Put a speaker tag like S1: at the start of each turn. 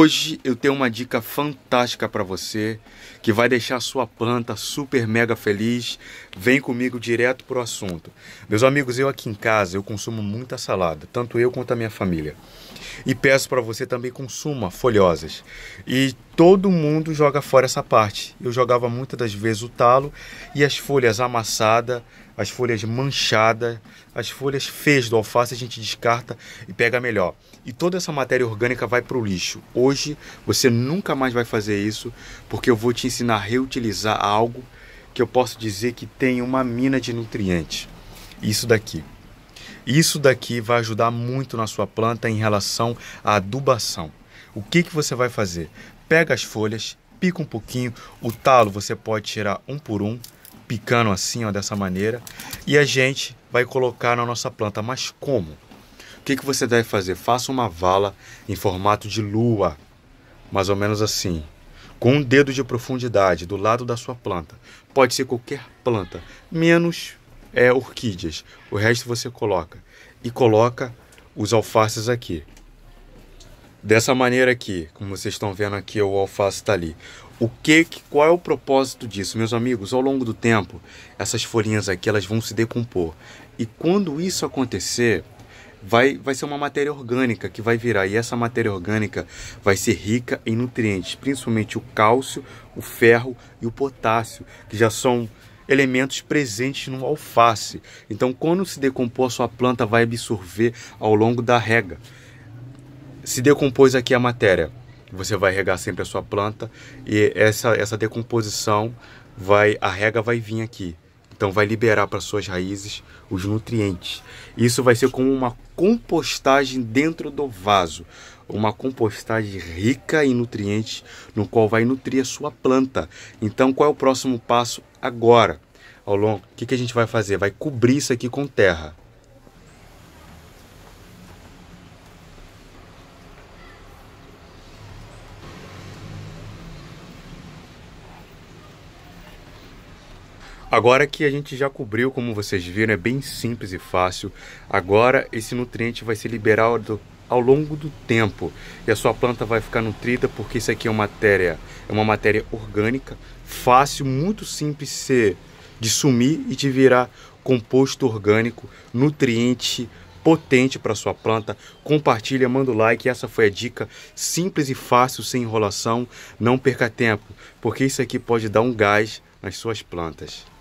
S1: Hoje eu tenho uma dica fantástica para você que vai deixar sua planta super mega feliz. Vem comigo direto pro assunto. Meus amigos, eu aqui em casa eu consumo muita salada, tanto eu quanto a minha família. E peço para você também consuma folhosas. E todo mundo joga fora essa parte. Eu jogava muitas das vezes o talo e as folhas amassadas, as folhas manchadas, as folhas feias do alface a gente descarta e pega melhor. E toda essa matéria orgânica vai para o lixo. Hoje você nunca mais vai fazer isso porque eu vou te ensinar a reutilizar algo que eu posso dizer que tem uma mina de nutrientes. Isso daqui. Isso daqui vai ajudar muito na sua planta em relação à adubação. O que, que você vai fazer? Pega as folhas, pica um pouquinho, o talo você pode tirar um por um, picando assim, ó, dessa maneira, e a gente vai colocar na nossa planta. Mas como? O que, que você deve fazer? Faça uma vala em formato de lua, mais ou menos assim, com um dedo de profundidade do lado da sua planta. Pode ser qualquer planta, menos é, orquídeas. O resto você coloca. E coloca os alfaces aqui dessa maneira aqui, como vocês estão vendo aqui, o alface está ali. O que, qual é o propósito disso, meus amigos? Ao longo do tempo, essas folhinhas aqui elas vão se decompor. E quando isso acontecer, vai, vai ser uma matéria orgânica que vai virar. E essa matéria orgânica vai ser rica em nutrientes, principalmente o cálcio, o ferro e o potássio, que já são elementos presentes no alface. Então, quando se decompor, sua planta vai absorver ao longo da rega se decompôs aqui a matéria, você vai regar sempre a sua planta e essa, essa decomposição vai a rega vai vir aqui. Então vai liberar para suas raízes os nutrientes. Isso vai ser como uma compostagem dentro do vaso, uma compostagem rica em nutrientes, no qual vai nutrir a sua planta. Então qual é o próximo passo agora? Ao longo, o que, que a gente vai fazer? Vai cobrir isso aqui com terra. Agora que a gente já cobriu, como vocês viram, é bem simples e fácil. Agora esse nutriente vai ser liberado ao longo do tempo e a sua planta vai ficar nutrida porque isso aqui é uma matéria, é uma matéria orgânica, fácil, muito simples ser de sumir e de virar composto orgânico, nutriente potente para sua planta. Compartilha, manda o like. Essa foi a dica simples e fácil, sem enrolação. Não perca tempo, porque isso aqui pode dar um gás nas suas plantas.